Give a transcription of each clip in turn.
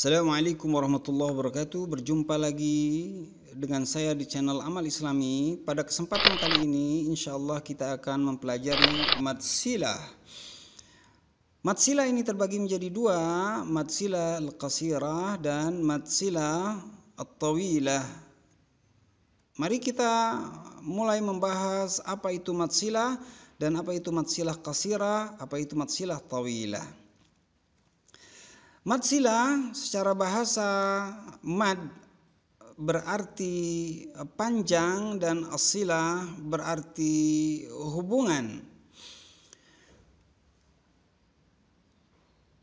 Assalamualaikum warahmatullahi wabarakatuh. Berjumpa lagi dengan saya di channel Amal Islami. Pada kesempatan kali ini, insyaallah kita akan mempelajari matsilah. Matsilah ini terbagi menjadi dua, matsilah al-qasirah dan matsilah at-tawilah. Mari kita mulai membahas apa itu matsilah dan apa itu matsilah qasirah, apa itu matsilah tawilah. Mad sila secara bahasa mad berarti eh, panjang dan asila berarti hubungan.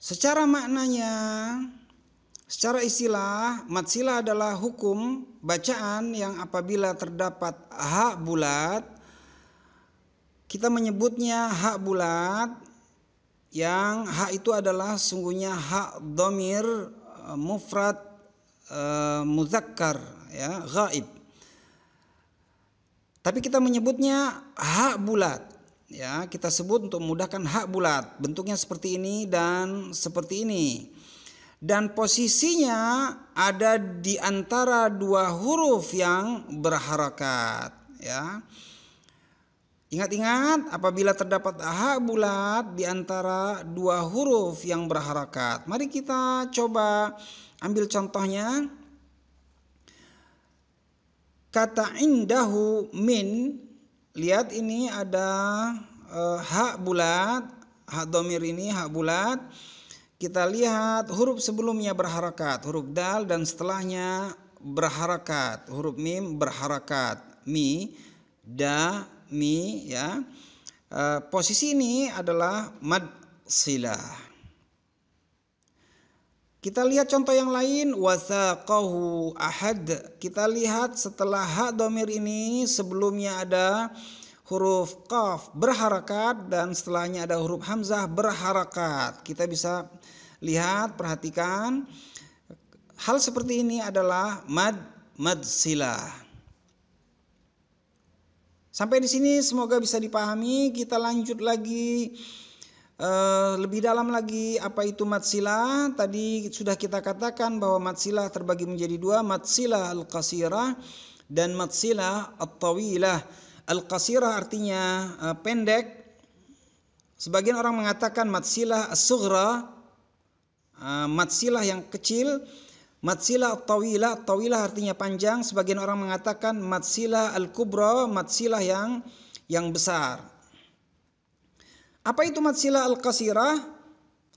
Secara maknanya, secara istilah, matsila adalah hukum bacaan yang apabila terdapat hak bulat, kita menyebutnya hak bulat yang hak itu adalah sungguhnya hak domir eh, mufrad e, muzakkar ya gaib tapi kita menyebutnya hak bulat ya kita sebut untuk memudahkan hak bulat bentuknya seperti ini dan seperti ini dan posisinya ada di antara dua huruf yang berharakat ya Ingat-ingat apabila terdapat hak bulat di antara dua huruf yang berharakat. Mari kita coba ambil contohnya. Kata indahu min. Lihat ini ada uh, e, hak bulat. Hak domir ini hak bulat. Kita lihat huruf sebelumnya berharakat. Huruf dal dan setelahnya berharakat. Huruf mim berharakat. Mi, da, mi ya. e, posisi ini adalah mad silah. Kita lihat contoh yang lain wasaqahu ahad. Kita lihat setelah ha domir ini sebelumnya ada huruf kaf berharakat dan setelahnya ada huruf hamzah berharakat. Kita bisa lihat perhatikan hal seperti ini adalah mad mad silah. Sampai di sini semoga bisa dipahami. Kita lanjut lagi eh, lebih dalam lagi apa itu matsila. Tadi sudah kita katakan bahwa matsila terbagi menjadi dua, matsila al-qasirah dan matsila at-tawilah. Al-qasirah artinya eh, pendek. Sebagian orang mengatakan matsila as-sughra, uh, yang kecil Matsila tawila, tawila artinya panjang. Sebagian orang mengatakan matsila al kubro, matsila yang yang besar. Apa itu matsila al kasira?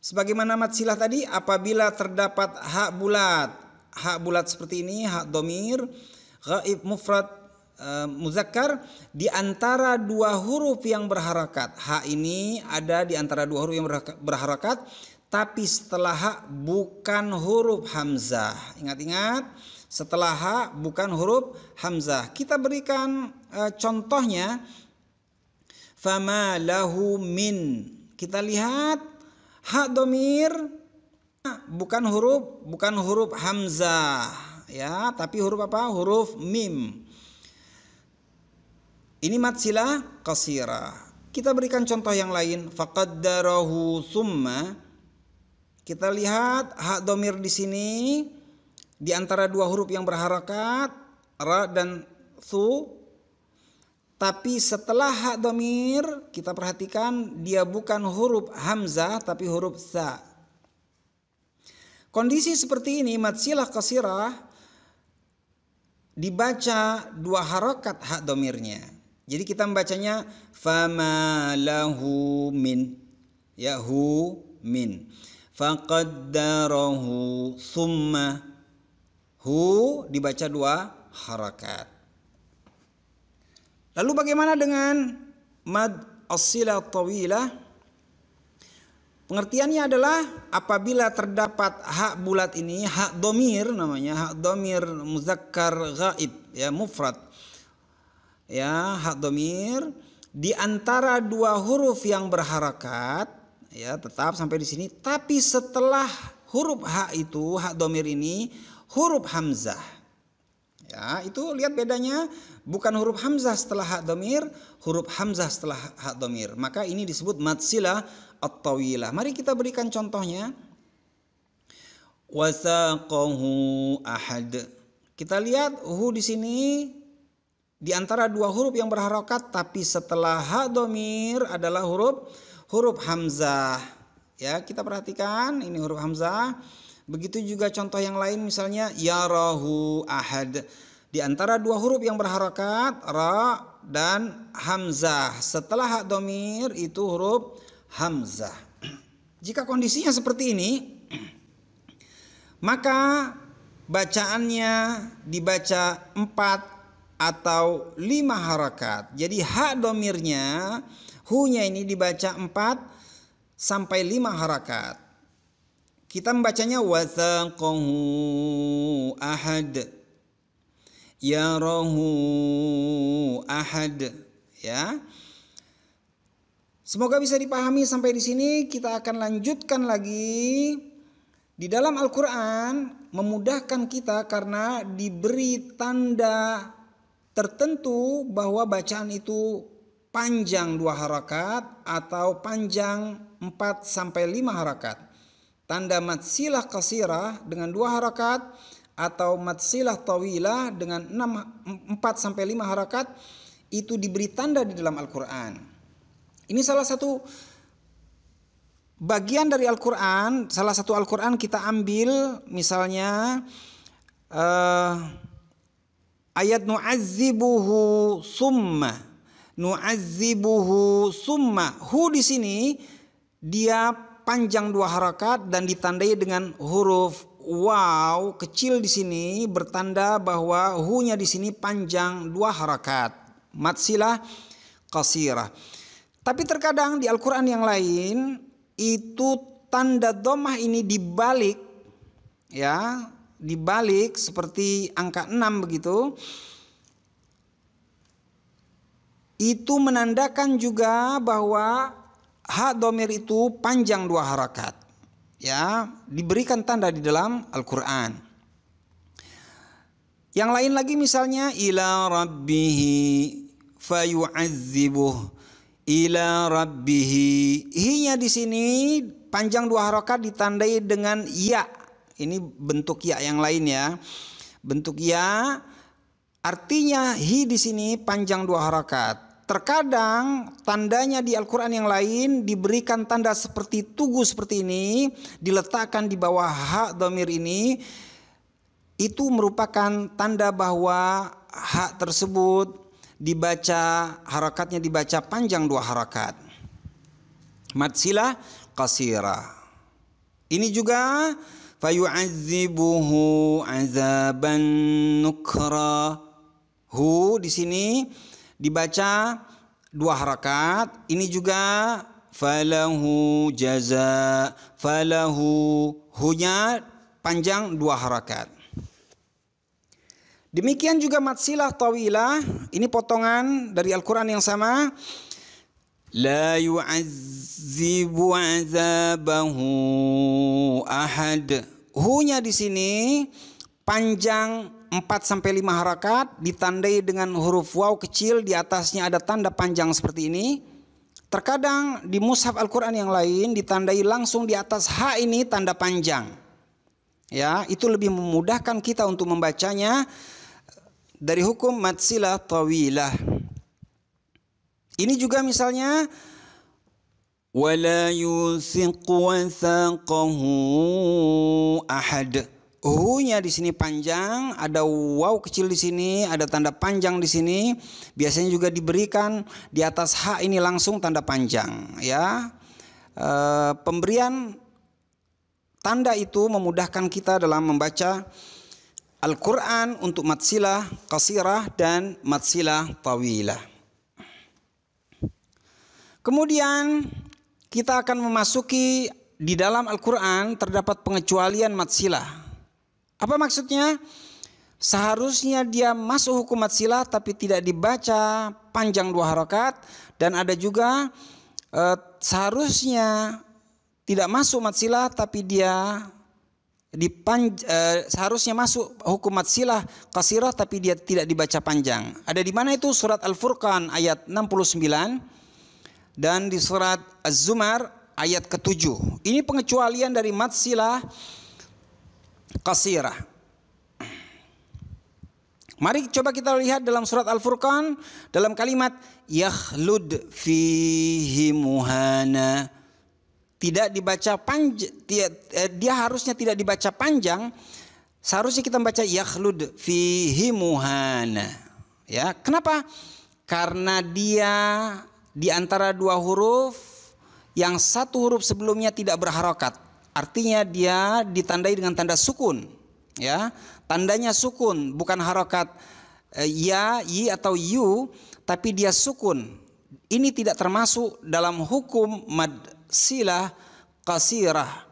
Sebagaimana matsila tadi, apabila terdapat hak bulat, hak bulat seperti ini, hak domir, gaib mufrad eh, muzakkar di antara dua huruf yang berharakat. Hak ini ada di antara dua huruf yang berharakat, tapi setelah ha bukan huruf hamzah. Ingat-ingat, setelah ha bukan huruf hamzah. Kita berikan e, contohnya fama lahu min. Kita lihat ha domir bukan huruf bukan huruf hamzah ya, tapi huruf apa? Huruf mim. Ini mat silah kasira. Kita berikan contoh yang lain. Fakadarahu summa kita lihat hak domir di sini di antara dua huruf yang berharakat ra dan su. Tapi setelah hak domir kita perhatikan dia bukan huruf hamzah tapi huruf sa. Kondisi seperti ini matsilah kasirah dibaca dua harokat hak domirnya. Jadi kita membacanya fama lahu min yahu min faqaddarahu summa hu dibaca dua harakat lalu bagaimana dengan mad asila tawilah pengertiannya adalah apabila terdapat hak bulat ini hak domir namanya hak domir muzakkar gaib ya mufrad ya hak domir di antara dua huruf yang berharakat ya tetap sampai di sini tapi setelah huruf h itu hak domir ini huruf hamzah ya itu lihat bedanya bukan huruf hamzah setelah hak domir huruf hamzah setelah hak domir maka ini disebut matsila atau tawilah mari kita berikan contohnya wasaqahu ahad kita lihat hu di sini di antara dua huruf yang berharokat tapi setelah hak domir adalah huruf huruf hamzah. Ya, kita perhatikan ini huruf hamzah. Begitu juga contoh yang lain misalnya yarahu ahad. Di antara dua huruf yang berharakat ra dan hamzah. Setelah hak domir itu huruf hamzah. Jika kondisinya seperti ini, maka bacaannya dibaca empat atau lima harakat. Jadi hak domirnya Hunya ini dibaca 4 sampai 5 harakat. Kita membacanya wasaqahu ahad. Yarahu ahad ya. Semoga bisa dipahami sampai di sini kita akan lanjutkan lagi di dalam Al-Qur'an memudahkan kita karena diberi tanda tertentu bahwa bacaan itu panjang dua harakat atau panjang 4 sampai 5 harakat. Tanda mat silah kasirah dengan dua harakat atau mat silah tawilah dengan 6, 4 sampai 5 harakat itu diberi tanda di dalam Al-Qur'an. Ini salah satu bagian dari Al-Qur'an, salah satu Al-Qur'an kita ambil misalnya uh, ayat nu'azzibuhu summa nu'adzibuhu summa hu di sini dia panjang dua harakat dan ditandai dengan huruf waw kecil di sini bertanda bahwa hunya di sini panjang dua harakat matsilah kasirah tapi terkadang di Al-Quran yang lain itu tanda domah ini dibalik ya dibalik seperti angka 6 begitu itu menandakan juga bahwa hak domir itu panjang dua harakat. Ya, diberikan tanda di dalam Al-Quran. Yang lain lagi misalnya ila rabbihi fayu'adzibuh ila rabbihi. Hinya di sini panjang dua harakat ditandai dengan ya. Ini bentuk ya yang lain ya. Bentuk ya artinya hi di sini panjang dua harakat. Terkadang tandanya di Al-Quran yang lain diberikan tanda seperti tugu seperti ini, diletakkan di bawah hak domir ini, itu merupakan tanda bahwa hak tersebut dibaca, harakatnya dibaca panjang dua harakat. matsila kasira. Ini juga fayu'adzibuhu azaban nukra. Hu di sini dibaca dua harakat ini juga falahu jaza falahu hunya panjang dua harakat demikian juga matsilah tawilah ini potongan dari Al-Qur'an yang sama La yu'azzibu azabahu ahad, hunya di sini panjang 4 sampai 5 harakat ditandai dengan huruf waw kecil di atasnya ada tanda panjang seperti ini. Terkadang di mushaf Al-Qur'an yang lain ditandai langsung di atas ha ini tanda panjang. Ya, itu lebih memudahkan kita untuk membacanya dari hukum matsilah tawilah. Ini juga misalnya wala yusiq wa ahad. Uhunya di sini panjang, ada wow kecil di sini, ada tanda panjang di sini. Biasanya juga diberikan di atas H ini langsung tanda panjang, ya. E, pemberian tanda itu memudahkan kita dalam membaca Al-Quran untuk matsilah kasirah dan matsilah tawilah. Kemudian kita akan memasuki di dalam Al-Quran terdapat pengecualian matsilah apa maksudnya? Seharusnya dia masuk hukum matsilah tapi tidak dibaca panjang dua harokat dan ada juga eh, seharusnya tidak masuk matsilah tapi dia dipanj eh, seharusnya masuk hukum matsilah kasirah tapi dia tidak dibaca panjang. Ada di mana itu surat Al-Furqan ayat 69 dan di surat Az-Zumar ayat ketujuh Ini pengecualian dari matsilah qasirah. Mari coba kita lihat dalam surat Al-Furqan dalam kalimat yakhlud fihi muhana. Tidak dibaca panjang eh, dia, harusnya tidak dibaca panjang. Seharusnya kita membaca yakhlud fihi muhana. Ya, kenapa? Karena dia di antara dua huruf yang satu huruf sebelumnya tidak berharokat Artinya dia ditandai dengan tanda sukun, ya. Tandanya sukun, bukan harokat eh, ya, y atau yu, tapi dia sukun. Ini tidak termasuk dalam hukum mad silah kasirah.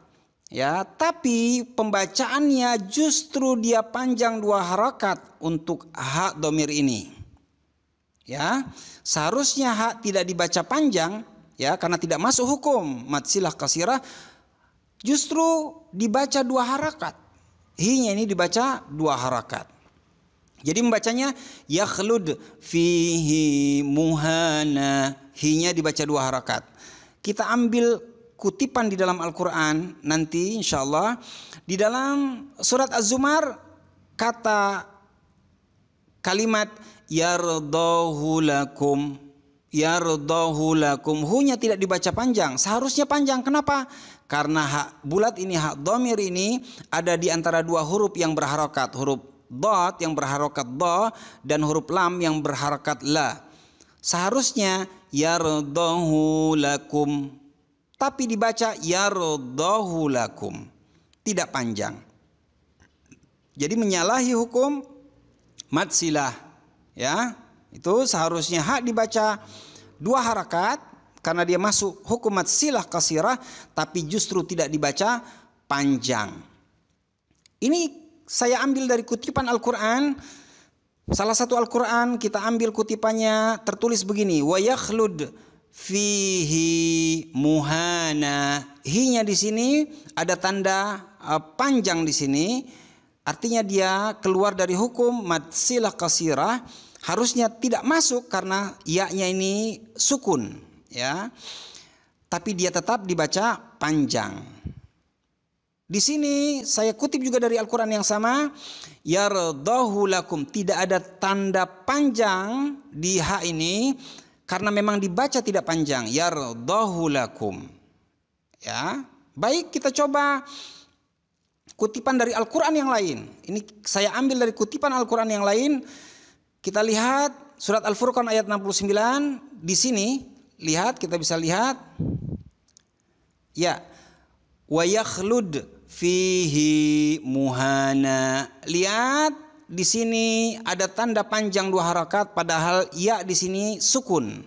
Ya, tapi pembacaannya justru dia panjang dua harokat untuk hak domir ini. Ya, seharusnya hak tidak dibaca panjang ya karena tidak masuk hukum mad silah kasirah justru dibaca dua harakat. Hinya ini dibaca dua harakat. Jadi membacanya yakhlud fihi muhana. Hinya dibaca dua harakat. Kita ambil kutipan di dalam Al-Quran nanti insya Allah. Di dalam surat Az-Zumar kata kalimat yardahu lakum yardahu lakum hunya tidak dibaca panjang seharusnya panjang kenapa karena hak bulat ini hak domir ini ada di antara dua huruf yang berharokat huruf dot yang berharokat do dan huruf lam yang berharokat la seharusnya yardahu lakum tapi dibaca yardahu lakum tidak panjang jadi menyalahi hukum matsilah ya itu seharusnya hak dibaca dua harakat karena dia masuk hukumat silah kasirah tapi justru tidak dibaca panjang. Ini saya ambil dari kutipan Al-Qur'an Salah satu Al-Quran kita ambil kutipannya tertulis begini. wayakhlud fihi muhana. Hinya di sini ada tanda e, panjang di sini. Artinya dia keluar dari hukum matsilah kasirah harusnya tidak masuk karena ya ini sukun ya. Tapi dia tetap dibaca panjang. Di sini saya kutip juga dari Al-Qur'an yang sama, yardahu lakum tidak ada tanda panjang di ha ini karena memang dibaca tidak panjang, yardahu lakum. Ya. Baik kita coba kutipan dari Al-Qur'an yang lain. Ini saya ambil dari kutipan Al-Qur'an yang lain kita lihat surat Al-Furqan ayat 69 di sini lihat kita bisa lihat ya wa yakhlud fihi muhana lihat di sini ada tanda panjang dua harakat padahal ya di sini sukun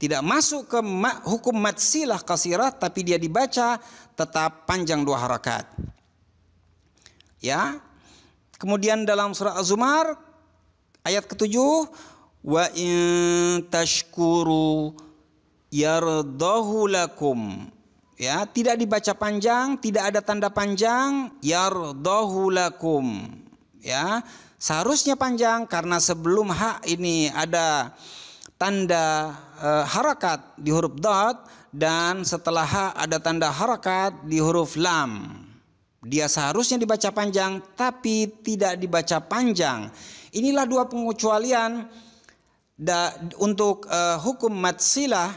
tidak masuk ke ma hukum matsilah kasirah tapi dia dibaca tetap panjang dua harakat ya kemudian dalam surat az-zumar Ayat ketujuh, wa in tashkuru yardahu lakum. Ya, tidak dibaca panjang, tidak ada tanda panjang, yardahu lakum. Ya, seharusnya panjang karena sebelum ha ini ada tanda e, harakat di huruf dot dan setelah ha ada tanda harakat di huruf lam. Dia seharusnya dibaca panjang tapi tidak dibaca panjang. Inilah dua pengecualian da, untuk uh, hukum matsilah.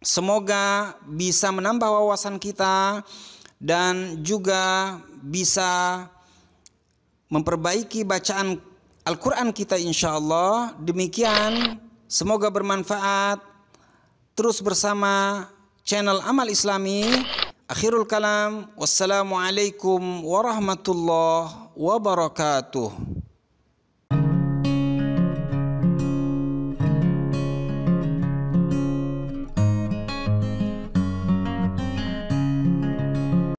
Semoga bisa menambah wawasan kita dan juga bisa memperbaiki bacaan Al-Quran kita insya Allah. Demikian, semoga bermanfaat. Terus bersama channel Amal Islami. Akhirul kalam. Wassalamualaikum warahmatullahi wabarakatuh.